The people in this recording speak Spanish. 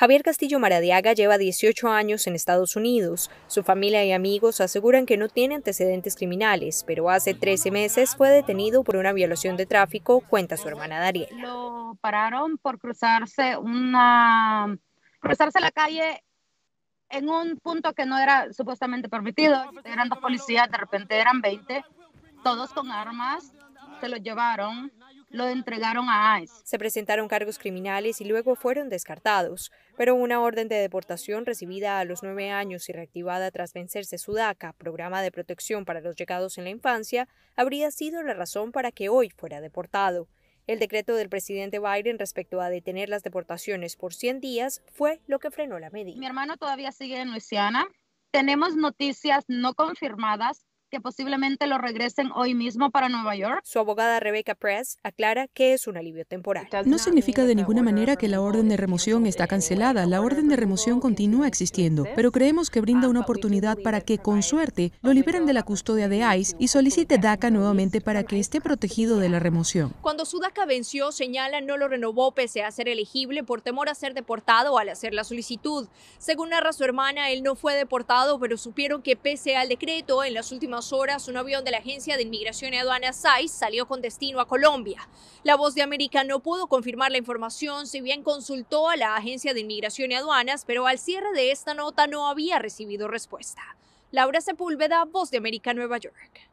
Javier Castillo Maradiaga lleva 18 años en Estados Unidos. Su familia y amigos aseguran que no tiene antecedentes criminales, pero hace 13 meses fue detenido por una violación de tráfico, cuenta su hermana Dariela. Lo pararon por cruzarse una cruzarse la calle en un punto que no era supuestamente permitido. Eran dos policías, de repente eran 20, todos con armas, se lo llevaron lo entregaron a ICE. Se presentaron cargos criminales y luego fueron descartados, pero una orden de deportación recibida a los nueve años y reactivada tras vencerse su DACA, programa de protección para los llegados en la infancia, habría sido la razón para que hoy fuera deportado. El decreto del presidente Biden respecto a detener las deportaciones por 100 días fue lo que frenó la medida. Mi hermano todavía sigue en Luisiana. Tenemos noticias no confirmadas que posiblemente lo regresen hoy mismo para Nueva York. Su abogada Rebecca Press aclara que es un alivio temporal. No significa de ninguna manera que la orden de remoción está cancelada. La orden de remoción continúa existiendo, pero creemos que brinda uh, una oportunidad para que, con suerte, lo liberen de la custodia de ICE y solicite DACA nuevamente para que esté protegido de la remoción. Cuando su DACA venció, señala no lo renovó pese a ser elegible por temor a ser deportado al hacer la solicitud. Según narra su hermana, él no fue deportado, pero supieron que pese al decreto en las últimas horas, un avión de la Agencia de Inmigración y Aduanas SAIS salió con destino a Colombia. La voz de América no pudo confirmar la información, si bien consultó a la Agencia de Inmigración y Aduanas, pero al cierre de esta nota no había recibido respuesta. Laura Sepúlveda, Voz de América, Nueva York.